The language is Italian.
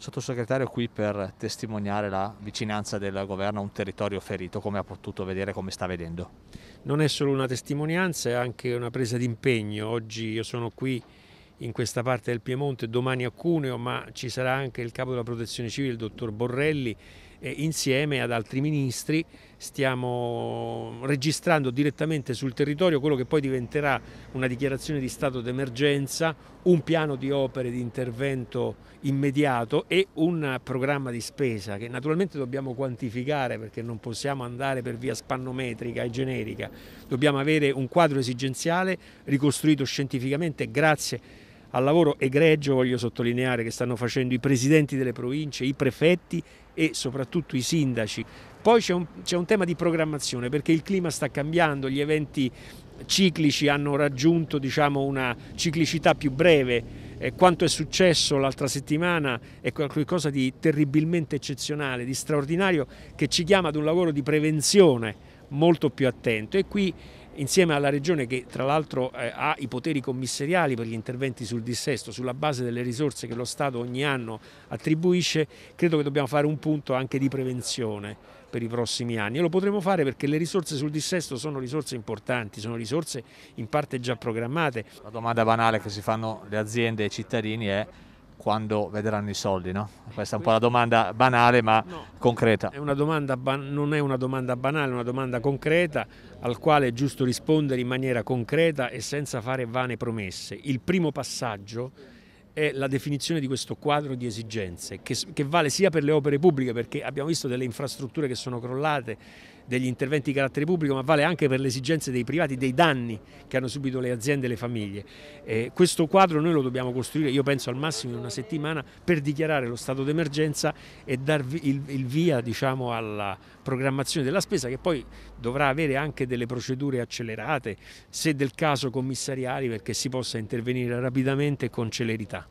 sottosegretario qui per testimoniare la vicinanza del governo a un territorio ferito, come ha potuto vedere, come sta vedendo. Non è solo una testimonianza, è anche una presa d'impegno. Oggi io sono qui in questa parte del Piemonte, domani a Cuneo, ma ci sarà anche il capo della protezione civile, il dottor Borrelli, eh, insieme ad altri ministri stiamo registrando direttamente sul territorio quello che poi diventerà una dichiarazione di stato d'emergenza, un piano di opere di intervento immediato e un programma di spesa che naturalmente dobbiamo quantificare perché non possiamo andare per via spannometrica e generica, dobbiamo avere un quadro esigenziale ricostruito scientificamente grazie a al lavoro egregio, voglio sottolineare, che stanno facendo i presidenti delle province, i prefetti e soprattutto i sindaci. Poi c'è un, un, tema di programmazione perché il clima sta cambiando, gli eventi ciclici hanno raggiunto diciamo, una ciclicità più breve. Eh, quanto è successo l'altra settimana è qualcosa di terribilmente eccezionale, di straordinario, che ci chiama ad un lavoro di prevenzione molto più attento e qui insieme alla Regione che tra l'altro eh, ha i poteri commissariali per gli interventi sul dissesto sulla base delle risorse che lo Stato ogni anno attribuisce, credo che dobbiamo fare un punto anche di prevenzione per i prossimi anni e lo potremo fare perché le risorse sul dissesto sono risorse importanti, sono risorse in parte già programmate. La domanda banale che si fanno le aziende e i cittadini è quando vedranno i soldi? No? Eh, Questa è un po' la domanda banale ma no, concreta. È una domanda non è una domanda banale, è una domanda concreta al quale è giusto rispondere in maniera concreta e senza fare vane promesse. Il primo passaggio è la definizione di questo quadro di esigenze che, che vale sia per le opere pubbliche perché abbiamo visto delle infrastrutture che sono crollate degli interventi di carattere pubblico, ma vale anche per le esigenze dei privati, dei danni che hanno subito le aziende e le famiglie. Eh, questo quadro noi lo dobbiamo costruire, io penso al massimo in una settimana, per dichiarare lo stato d'emergenza e darvi il, il via diciamo, alla programmazione della spesa che poi dovrà avere anche delle procedure accelerate, se del caso commissariali, perché si possa intervenire rapidamente e con celerità.